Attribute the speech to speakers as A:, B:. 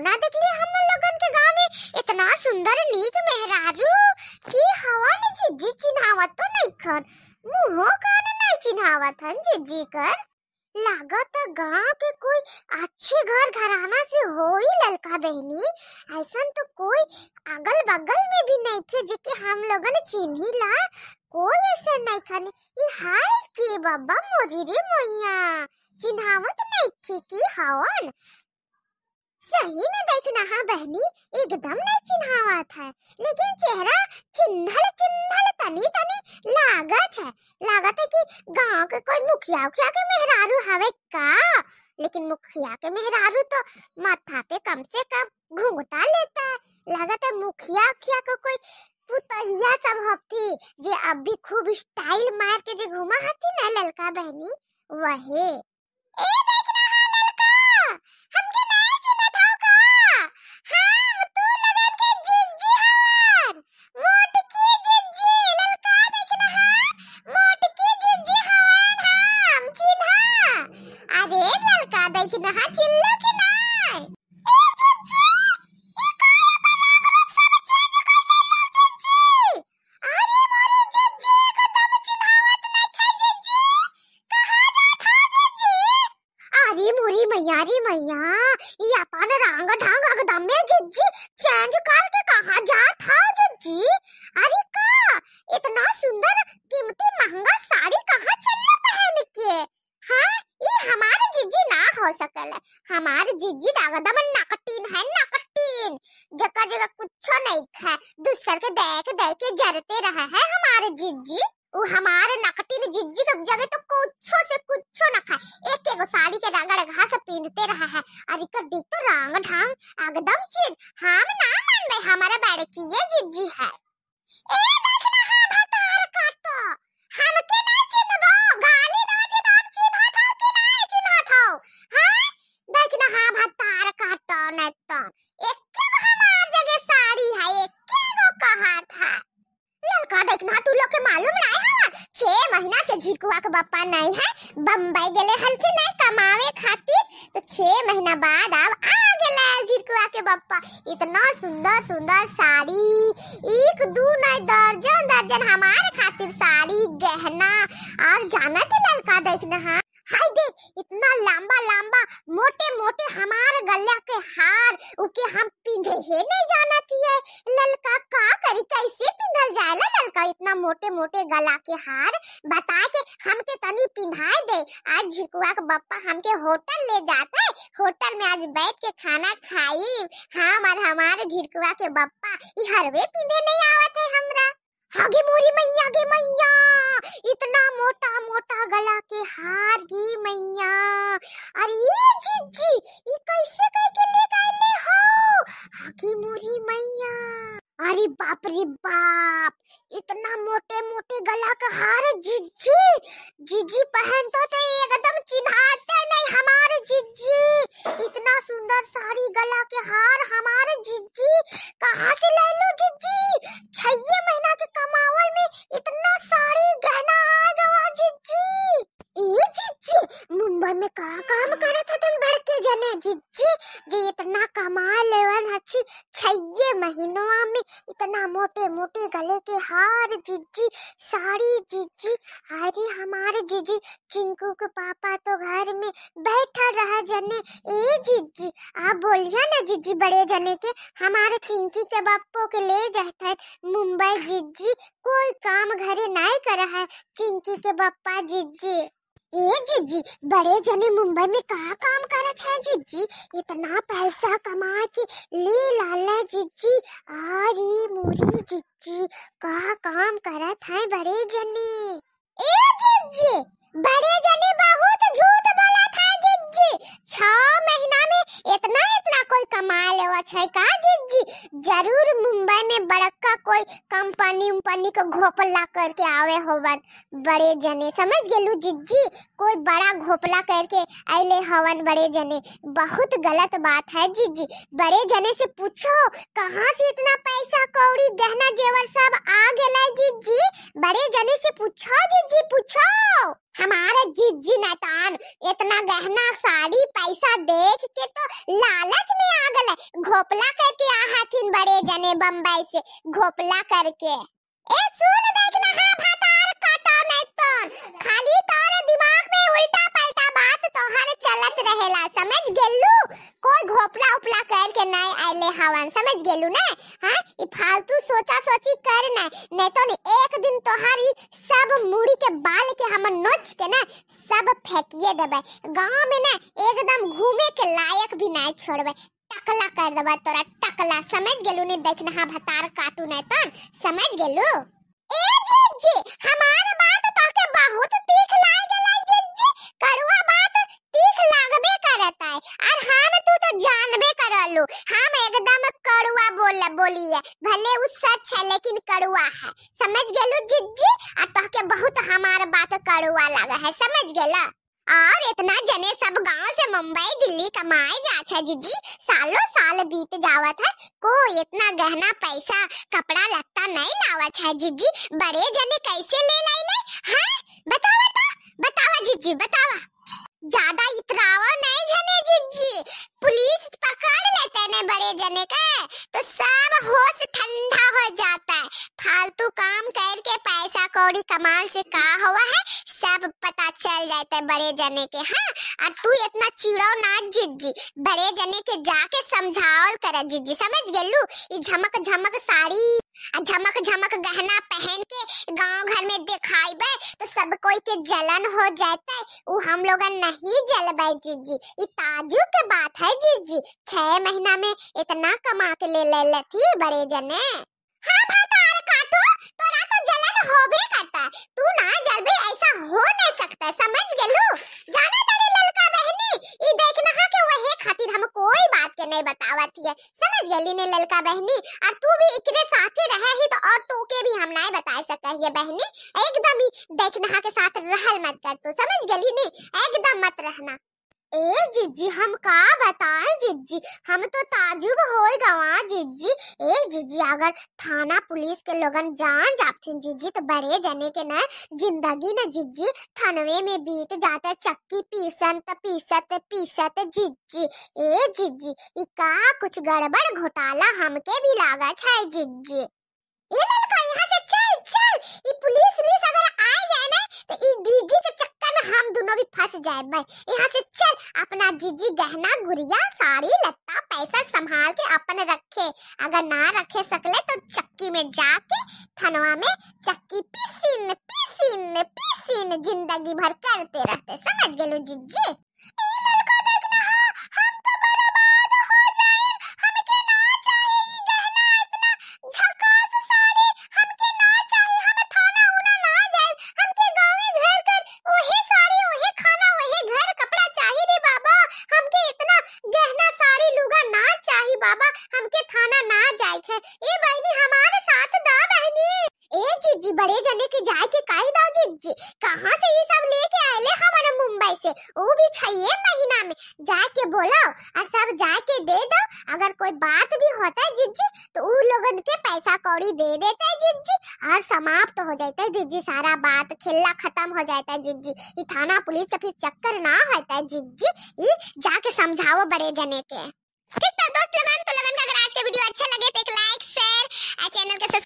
A: ना देख लिया हम लोगन के गांव में इतना सुंदर नीक मेहरारू कि हवा में जिज्जी चिन्हावत तो नहीं खन मुंह कान नहीं चिन्हावत हन जिज्जी कर लागत गांव के कोई अच्छे घर घराना से हो ही ललका बहनी ऐसा तो कोई अगल बगल में भी नहीं थे जिके हम लोगन चिन्ही ला कोई ऐसा नहीं खाने ये हाय के बाबा मोरी रे मोइया चिन्हावत नहीं थे कि हवन सही में देखना हाँ बहनी एकदम नहीं चिन्हावा था लेकिन चेहरा चिन्हल चिन्हल तनी तनी लागत है लागत है कि गांव के कोई मुखिया उखिया के मेहरारू हवे का लेकिन मुखिया के मेहरारू तो माथा पे कम से कम घूंघटा लेता है लागत है मुखिया उखिया को कोई पुतहिया सब होती जे अब भी खूब स्टाइल मार के जे घुमा हथी ना ललका बहनी वही जी अरे का इतना सुंदर कीमती महंगा साड़ी कहाँ चलना पहन के हाँ ये हमारे जीजी ना हो सकल हमारे जीजी दागदम नाकटीन है नाकटीन जगह जगह कुछ नहीं है दूसर के देख देख के जरते रहा है हमारे जीजी वो हमारे बंबई गेले हलती नहीं कमावे खातिर तो छह महीना बाद अब आ गेले झिरकुआ के बप्पा इतना सुंदर सुंदर साड़ी एक दो नहीं दर्जन दर्जन हमारे खातिर साड़ी गहना और जाना के तो ललका देखना हाँ हाय देख इतना लंबा लंबा मोटे मोटे हमारे गला के हार उके हम पिंधे हे नहीं जाना थिए ललका का करी कैसे पिंधल जाला ललका इतना मोटे मोटे गला के हार मुझे होटल ले जाता है होटल में आज बैठ के खाना खाई हम हाँ, और हमारे झिरकुआ के बप्पा ये हरवे पींधे नहीं आवत है हमरा हागे मोरी मैया गे मैया इतना मोटा मोटा गला के हार गी मैया अरे ये जीजी ये कैसे करके ले गए ले हो हागे मोरी मैया अरे बाप रे बाप इतना मोटे मोटे गला का हार जीजी जिज्जी पहन तो थे एकदम चिन्हाते नहीं हमारे जीजी इतना सुंदर साड़ी गला के हार हमारे जिज्जी कहाँ से ले लो जीजी छैये में जीजी अरे हमारे जीजी चिंकू के पापा तो घर में बैठा रहा जने ए जीजी आप बोलिए ना जीजी बड़े जने के हमारे चिंकी के बापो के ले जाता है मुंबई जीजी कोई काम घरे नहीं कर रहा है चिंकी के बापा जीजी जीजी बड़े जने मुंबई में कहा काम करत है जीजी इतना पैसा कमा के ले लाला जीजी अरे मोरी जीजी कहा काम करत है बड़े जने ए जीजी बड़े जने बहुत झूठ बोला था जीजी छह महीना में इतना इतना कोई कमा लेवा है का जीजी जरूर मुंबई में बड़का कोई कंपनी उम्पनी को घोपला करके आवे हवन बड़े जने समझ गेलू जिज्जी कोई बड़ा घोपला करके अले हवन बड़े जने बहुत गलत बात है जिज्जी बड़े जने से पूछो कहाँ से इतना पैसा कौड़ी गहना जेवर सब आ गया जिज्जी बड़े जने से पूछो जिज्जी पूछो हमारा जिज्जी नैतान इतना गहना साड़ी पैसा देख के तो लालच में आ गए घोपला करके आ हथिन बड़े जने बंबई से घोपला करके ए सुन देखना हां भतार काटा काटो तो नहीं तोन खाली तोरे दिमाग में उल्टा पलटा बात तो हर चलत रहेला समझ गेलू कोई घोपला उपला करके नहीं आइले हवन समझ गेलू ना हां ई फालतू सोचा सोची कर ना नहीं तो नहीं एक दिन तोहारी सब मुड़ी के बाल के हम नोच के ना सब फेंकिए देबे गांव में ना एकदम घूम नहीं छोड़बे टकला कर देबे तोरा टकला समझ गेलु ने देखना हा भतार कार्टून है तन समझ गेलु ए जीजी हमार बात तोके बहुत तीख लाग गेला जीजी करुआ बात तीख लागबे करत है और हम हाँ, तू तो जानबे करलु हम एकदम करुआ बोल बोलिए भले उ सच है लेकिन करुआ है समझ गेलु जीजी और तोके बहुत हमार बात करुआ लागा है समझ गेला और इतना जने सब गांव से मुंबई दिल्ली कमाए जाछा जीजी सालों साल बीत जावत है को इतना गहना पैसा कपड़ा लत्ता नहीं लावत है जीजी बड़े जने कैसे ले लाई नहीं हां बतावा तो बतावा जीजी बतावा ज्यादा इतराव नहीं जने जीजी पुलिस पकड़ लेते ने बड़े जने के तो सब होश ठंडा हो जाता है फालतू काम करके पैसा कौड़ी कमाल से का बड़े जने के हाँ और तू इतना चिड़ो ना जिज्जी बड़े जने के जाके समझाओ कर जिज्जी समझ गेलू ये झमक झमक साड़ी और झमक झमक गहना पहन के गांव घर में दिखाई बे तो सब कोई के जलन हो जाता है वो हम लोग नहीं जल बे जिज्जी ये ताजू के बात है जिज्जी छह महीना में इतना कमा के ले ले थी बड़े जने हाँ भाई तार काटू तोरा तो जलन हो भी आता तू ना जल भी ऐसा हो नहीं सकता समझ गेलू जाने तेरी ललका बहनी ई देख ना हाँ के वहे खातिर हम कोई बात के नहीं बतावा थी है समझ गए ने ललका बहनी और तू भी साथ ही रहे ही तो और तू के भी हम नहीं बता सके ये बहनी एकदम ही देख ना हाँ के साथ रहल मत कर तू समझ गए ने एकदम मत रहना ए जिज्जी हम का बताए जिज्जी हम तो ताजुब हो गवा जिज्जी ए जिज्जी अगर थाना पुलिस के लोगन जान जाते जिज्जी तो बड़े जने के न जिंदगी न जिज्जी थनवे में बीत जाते चक्की पीसन त पीसत पीसत जिज्जी ए जिज्जी ई का कुछ गड़बड़ घोटाला हमके भी लागत है जिज्जी ए ललका यहां से चल चल ई पुलिस पुलिस अगर आ जाए ना तो ई दीदी के दोनों भी फंस जाए भाई यहाँ से चल अपना जीजी गहना गुड़िया साड़ी लत्ता पैसा संभाल के अपन रखे अगर ना रखे सकले तो चक्की में जाके थनवा में चक्की पीसीन पीसीन पीसीन जिंदगी भर करते रहते समझ गए जीजी बाबा हमके थाना ना जाए थे ए बहनी हमारे साथ दा बहनी ए जीजी बड़े जने के जाए के काहे दा जीजी कहां से ये सब लेके आएले हमारा मुंबई से वो भी छये महीना में जाए के बोलाओ और सब जाए के दे दो अगर कोई बात भी होता है जीजी तो उ लोगन के पैसा कौड़ी दे देते हैं जीजी और समाप्त तो हो जाता है जीजी सारा बात खेला खत्म हो जाता है जीजी ये थाना पुलिस का फिर चक्कर ना होता है जीजी जाके समझाओ बड़े जने के कितना दोस्त लगन को लगन का अगर आज का वीडियो अच्छा लगे तो एक लाइक शेयर और चैनल को